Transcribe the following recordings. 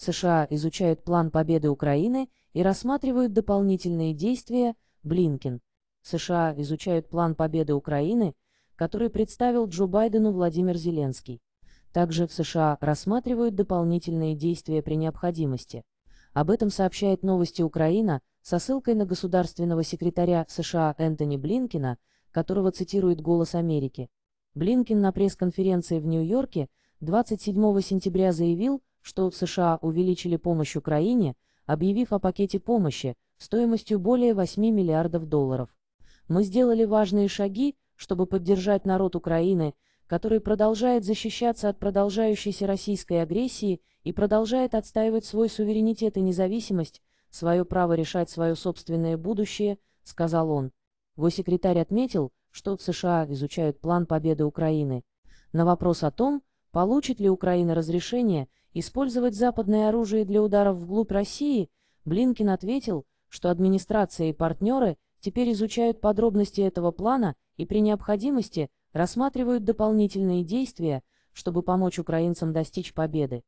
США изучают план победы Украины и рассматривают дополнительные действия, Блинкин. США изучают план победы Украины, который представил Джо Байдену Владимир Зеленский. Также в США рассматривают дополнительные действия при необходимости. Об этом сообщает новости Украина со ссылкой на государственного секретаря США Энтони Блинкина, которого цитирует «Голос Америки». Блинкин на пресс-конференции в Нью-Йорке 27 сентября заявил, что США увеличили помощь Украине, объявив о пакете помощи стоимостью более 8 миллиардов долларов. Мы сделали важные шаги, чтобы поддержать народ Украины, который продолжает защищаться от продолжающейся российской агрессии и продолжает отстаивать свой суверенитет и независимость, свое право решать свое собственное будущее, сказал он. Госсекретарь отметил, что в США изучают план победы Украины. На вопрос о том, получит ли Украина разрешение Использовать западное оружие для ударов вглубь России, Блинкин ответил, что администрация и партнеры теперь изучают подробности этого плана и при необходимости рассматривают дополнительные действия, чтобы помочь украинцам достичь победы.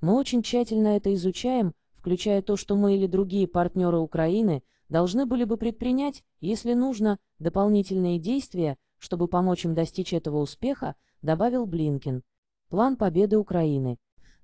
Мы очень тщательно это изучаем, включая то, что мы или другие партнеры Украины должны были бы предпринять, если нужно, дополнительные действия, чтобы помочь им достичь этого успеха, добавил Блинкин. План победы Украины.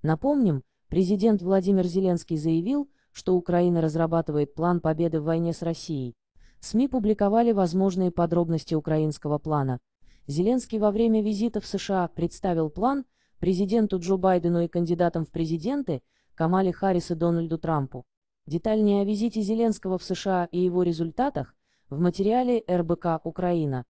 Напомним, президент Владимир Зеленский заявил, что Украина разрабатывает план победы в войне с Россией. СМИ публиковали возможные подробности украинского плана. Зеленский во время визита в США представил план президенту Джо Байдену и кандидатам в президенты Камале Харрис и Дональду Трампу. Детальнее о визите Зеленского в США и его результатах в материале РБК «Украина».